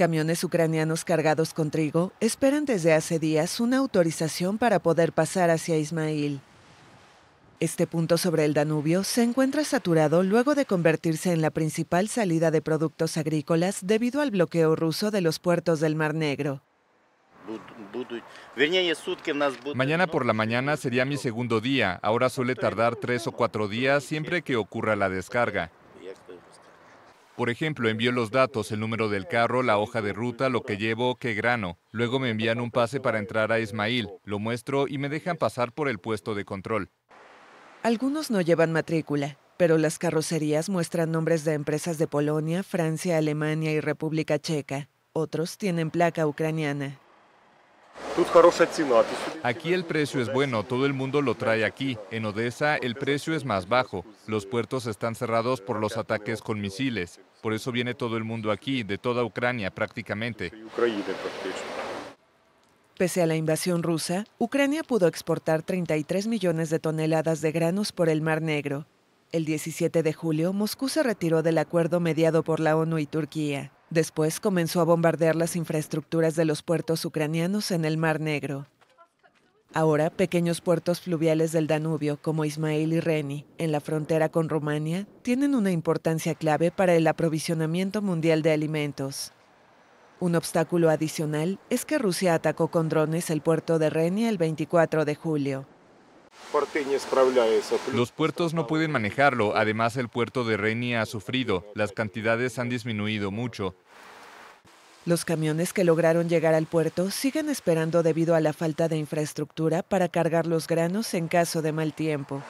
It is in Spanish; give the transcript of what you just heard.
Camiones ucranianos cargados con trigo esperan desde hace días una autorización para poder pasar hacia Ismail. Este punto sobre el Danubio se encuentra saturado luego de convertirse en la principal salida de productos agrícolas debido al bloqueo ruso de los puertos del Mar Negro. Mañana por la mañana sería mi segundo día, ahora suele tardar tres o cuatro días siempre que ocurra la descarga. Por ejemplo, envío los datos, el número del carro, la hoja de ruta, lo que llevo, qué grano. Luego me envían un pase para entrar a Ismail, lo muestro y me dejan pasar por el puesto de control. Algunos no llevan matrícula, pero las carrocerías muestran nombres de empresas de Polonia, Francia, Alemania y República Checa. Otros tienen placa ucraniana. Aquí el precio es bueno, todo el mundo lo trae aquí. En Odessa el precio es más bajo. Los puertos están cerrados por los ataques con misiles. Por eso viene todo el mundo aquí, de toda Ucrania prácticamente. Pese a la invasión rusa, Ucrania pudo exportar 33 millones de toneladas de granos por el Mar Negro. El 17 de julio, Moscú se retiró del acuerdo mediado por la ONU y Turquía. Después comenzó a bombardear las infraestructuras de los puertos ucranianos en el Mar Negro. Ahora, pequeños puertos fluviales del Danubio, como Ismail y Reni, en la frontera con Rumania, tienen una importancia clave para el aprovisionamiento mundial de alimentos. Un obstáculo adicional es que Rusia atacó con drones el puerto de Reni el 24 de julio. Los puertos no pueden manejarlo, además el puerto de Renia ha sufrido, las cantidades han disminuido mucho. Los camiones que lograron llegar al puerto siguen esperando debido a la falta de infraestructura para cargar los granos en caso de mal tiempo.